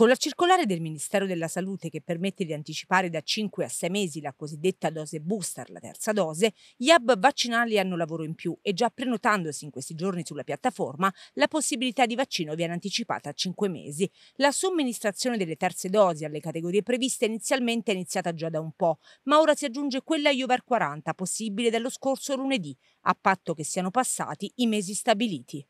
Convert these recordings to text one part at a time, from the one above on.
Con la circolare del Ministero della Salute che permette di anticipare da 5 a 6 mesi la cosiddetta dose booster, la terza dose, gli hub vaccinali hanno lavoro in più e già prenotandosi in questi giorni sulla piattaforma, la possibilità di vaccino viene anticipata a 5 mesi. La somministrazione delle terze dosi alle categorie previste inizialmente è iniziata già da un po', ma ora si aggiunge quella IOVER 40 possibile dallo scorso lunedì, a patto che siano passati i mesi stabiliti.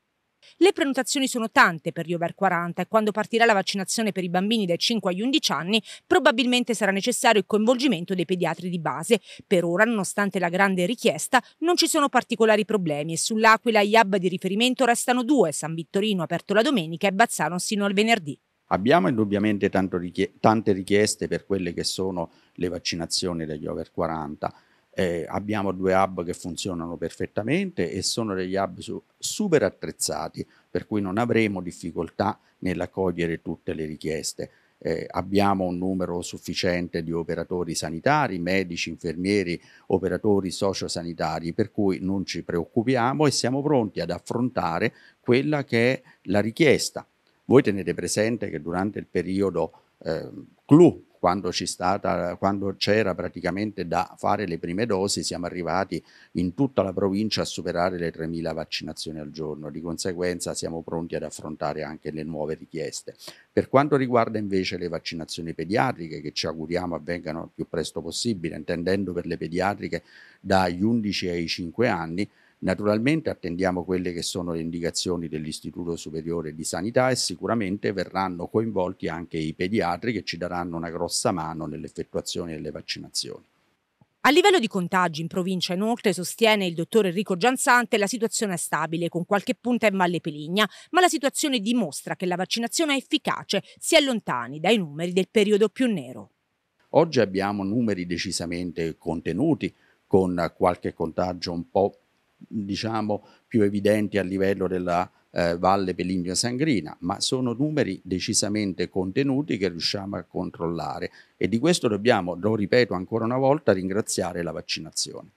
Le prenotazioni sono tante per gli over 40 e quando partirà la vaccinazione per i bambini dai 5 agli 11 anni probabilmente sarà necessario il coinvolgimento dei pediatri di base. Per ora, nonostante la grande richiesta, non ci sono particolari problemi e sull'Aquila gli hub di riferimento restano due, San Vittorino aperto la domenica e Bazzano sino al venerdì. Abbiamo indubbiamente richieste, tante richieste per quelle che sono le vaccinazioni degli over 40 eh, abbiamo due hub che funzionano perfettamente e sono degli hub su, super attrezzati, per cui non avremo difficoltà nell'accogliere tutte le richieste. Eh, abbiamo un numero sufficiente di operatori sanitari, medici, infermieri, operatori sociosanitari, per cui non ci preoccupiamo e siamo pronti ad affrontare quella che è la richiesta. Voi tenete presente che durante il periodo eh, clou quando, stata, quando, c'era praticamente da fare le prime dosi, siamo arrivati in tutta la provincia a superare le 3.000 vaccinazioni al giorno, di conseguenza siamo pronti ad affrontare anche le nuove richieste. Per quanto riguarda invece le vaccinazioni pediatriche, che ci auguriamo avvengano il più presto possibile, intendendo per le pediatriche dagli 11 ai 5 anni, Naturalmente attendiamo quelle che sono le indicazioni dell'Istituto Superiore di Sanità e sicuramente verranno coinvolti anche i pediatri che ci daranno una grossa mano nell'effettuazione delle vaccinazioni. A livello di contagi in provincia inoltre sostiene il dottor Enrico Giansante la situazione è stabile con qualche punta in Valle Peligna, ma la situazione dimostra che la vaccinazione è efficace si allontani dai numeri del periodo più nero. Oggi abbiamo numeri decisamente contenuti con qualche contagio un po' diciamo, più evidenti a livello della eh, Valle peligna Sangrina, ma sono numeri decisamente contenuti che riusciamo a controllare e di questo dobbiamo, lo ripeto ancora una volta, ringraziare la vaccinazione.